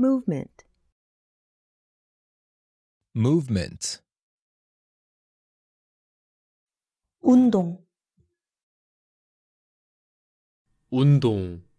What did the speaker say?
Movement. Movement. 운동. 운동.